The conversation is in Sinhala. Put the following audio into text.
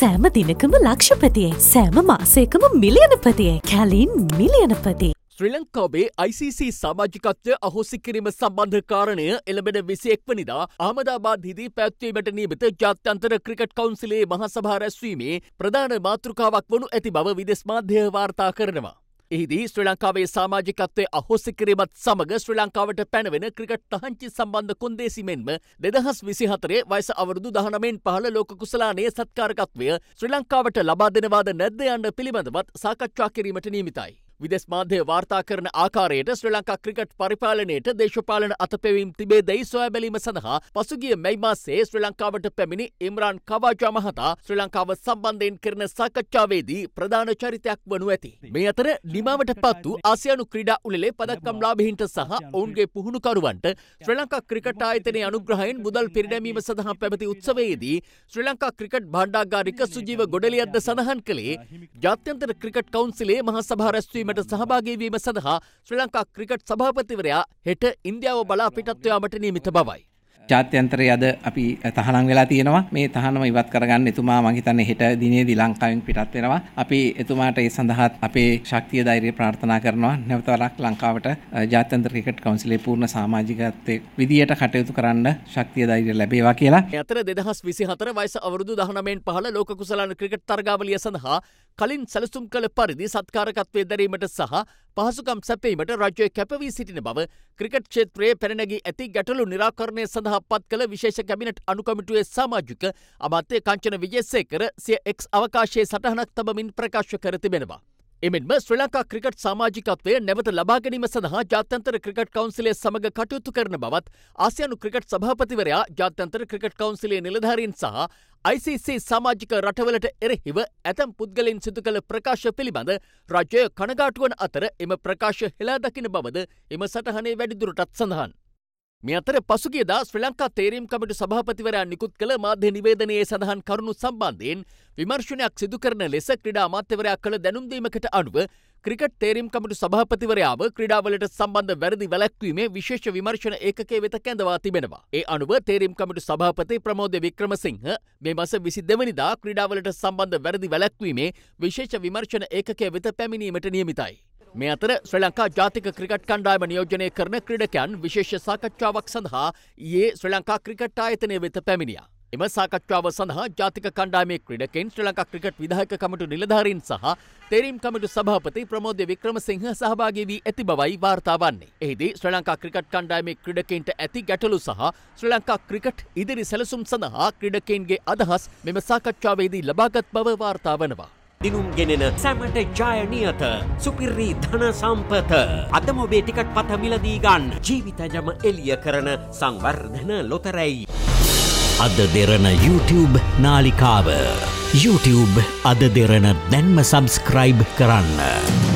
සෑම දිනකම ලක්ෂපතියේ සෑම මාසේකම මිලියනපතියේ කැලින් මිලියනපති. ශ්‍රී ලංකාවේ ICC සමාජිකත්වය අහෝසි කිරීම සම්බන්ධ කාරණය එළඹෙන විසි එක්වනිදා අහමදාබාද් හිදී පැත්වීමට නීමිත ජාත්‍යන්තර ක්‍රිකට් කවුන්සිලේ මහසභා රැස්වීමේ ප්‍රධාන මාතෘකාවක් වනු ඇති බව විදෙස් මාධ්‍ය වාර්තා කරනවා. එහිදී ශ්‍රී ලංකාවේ සාමාජිකත්වය අහෝසි කිරීමත් සමඟ ශ්‍රී ලංකාවට පැනවෙන ක්‍රිකට් තහංචි සම්බන්ධ කොන්දේසි මෙන්ම දෙදහස් විසිහතරේ වයස අවුරුදු දහනමෙන් පහළ ලෝක කුසලානයේ සත්කාරකත්වය ශ්‍රී ලංකාවට ලබා දෙනවාද නැද්ද යන්න පිළිබඳවත් සාකච්ඡා කිරීමට නීමිතයි. විදෙස් මාධ්‍ය වාර්තා කරන ආකාරයට ශ්‍රී ලංකා ක්‍රිකට් පරිපාලනයට දේශපාලන අතපෙවීම් තිබේ දැයි සොයා බැලීම සඳහා පසුගිය මැයි මාසේ ශ්‍රී ලංකාවට පැමිණි ඉම්රාන් කවාජා මහතා ශ්‍රී ලංකාව සම්බන්ධයෙන් කරන සාකච්ඡාවේදී ප්‍රධාන චරිතයක් වනු ඇති. මේ අතර නිමාවට පත් වූ ආසියානු ක්‍රීඩා උළෙලේ පදක්කම්ලාභීන්ට සහ ඔවුන්ගේ පුහුණුකරුවන්ට ශ්‍රී ලංකා ක්‍රිකට් ආයතනයේ අනුග්‍රහයෙන් මුදල් පිරිනැමීම සඳහා පැවති උත්සවයේදී ශ්‍රී ලංකා ක්‍රිකට් භාණ්ඩාගාරික සුජීව ගොඩලියද්ද සඳහන් කළේ ජාත්‍යන්තර ක්‍රිකට් කවුන්සිලේ මහා සභා රැස්වීම කිරීමට සහභාගීවීම සඳහා ශ්‍රී ලංකා ක්‍රිකට් සභාපතිවරයා හෙට ඉන්දියාව බලා පිටත්වයාමට නියමිත බවයි. ජාත්‍යන්තරය අද අපි තහනම් වෙලා තියෙනවා මේ තහනම ඉවත් කරගන්න එතුමා මං හිතන්නේ හෙට දිනේදී ලංකාවෙන් පිටත් වෙනවා අපි එතුමාට ඒ සඳහා අපේ ශක්තිය ධෛර්යය ප්‍රාර්ථනා කරනවා නැවත වරක් ලංකාවට ජාත්‍යන්තර ක්‍රිකට් කවුන්සිලේ පූර්ණ සමාජිකත්වයේ විදියට කටයුතු කරන්න ශක්තිය ධෛර්යය ලැබේවා කියලා. අතර 2024 වයස අවුරුදු 19න් පහළ ලෝක කුසලාන ක්‍රිකට් තරගාවලිය සඳහා කලින් සැලසුම් කළ පරිදි සත්කාරකත්වය දැරීමට සහ පහසුකම් සැපීමට රජය කැපවී සිටින බව ක්‍රිකට් ක්ෂේත්‍රයේ පැනනැගී ඇති ගැටලු නිරාකරණය සඳහා යටපත් කළ විශේෂ කැබිනට් අනුකමිටුවේ සාමාජික අමාත්‍ය කංචන විජේසේකර සිය එක් අවකාශයේ සටහනක් තබමින් ප්‍රකාශ කර තිබෙනවා. එමෙන්ම ශ්‍රී ලංකා ක්‍රිකට් සමාජිකත්වය නැවත ලබා ගැනීම සඳහා ජාත්‍යන්තර ක්‍රිකට් කවුන්සිලය සමග කටයුතු කරන බවත් ආසියානු ක්‍රිකට් සභාපතිවරයා ජාත්‍යන්තර ක්‍රිකට් කවුන්සිලයේ නිලධාරීන් සහ ICC සමාජික රටවලට එරෙහිව ඇතැම් පුද්ගලින් සිදු කළ ප්‍රකාශ පිළිබඳ රජය කනගාටුවන අතර එම ප්‍රකාශ හෙලා දකින බවද එම සටහනේ වැඩිදුරටත් සඳහන්. මේ අතර පසුගේදා ශ්‍රී ලංකා තේරීම් කමිටු සභාපතිවරයා නිකුත් කළ මාධ්‍ය නිවේදනයේ සඳහන් කරුණු සම්බන්ධයෙන් විමර්ශනයක් සිදු කරන ලෙස ක්‍රීඩා අමාත්‍යවරයා කළ දැනුම්දීමකට අනුව ක්‍රිකට් තේරීම් කමිටු සභාපතිවරයාව ක්‍රීඩාවලට සම්බන්ධ වැරදි වැළැක්වීමේ විශේෂ විමර්ශන ඒකකයේ වෙත කැඳවා තිබෙනවා. ඒ අනුව තේරීම් කමිටු සභාපති ප්‍රමෝද වික්‍රමසිංහ මේ මස විසි දෙවනිදා ක්‍රීඩාවලට සම්බන්ධ වැරදි වැළැක්වීමේ විශේෂ විමර්ශන ඒකකයේ වෙත පැමිණීමට නියමිතයි. මේ අතර ශ්‍ර ලංකා ජාතික ක්‍රිකට් කණ්ඩායම නියෝජනය කරන ක්‍රඩකයන් විශේෂ සාකච්ඡාවක් සඳහා ඒ ශ්‍ර ලංකා ක්‍රිකට් ආයතනය වෙත පැමිණිය. එම සාකච්ඡාව සඳහා ජාතික කණ්ඩාමේ ක්‍රඩකෙන් ශ්‍ර ලංකා ක්‍රිකට් විධායක කමටු නිලධාරීන් සහ තෙරීම් කමටු සභාපති ප්‍රමෝද වික්‍රමසිංහ සහභාගී වී ඇති බවයි වාර්තා වන්නේ. එහිදී ශ්‍ර ලංකා ක්‍රිකට් කණ්ඩායමේ ක්‍රඩකෙන්ට ඇති ගැටලු සහ ශ්‍ර ලංකා ක්‍රිකට් ඉදිරි සැලසුම් සඳහා ක්‍රඩකෙන්ගේ අදහස් මෙම සාකච්ඡාවේදී ලබාගත් බව වාර්තා වනවා. දිනුම් ගෙනෙන සැමට ජය නියත සුපිරි ධන සම්පත අදම ඔබේ ටිකට් පත මිලදී ගන්න ජීවිතයම එලිය කරන සංවර්ධන ලොතරැයි අද දෙරන YouTube නාලිකාව YouTube අද දෙරන දැන්ම සබස්ක්‍රයිබ් කරන්න.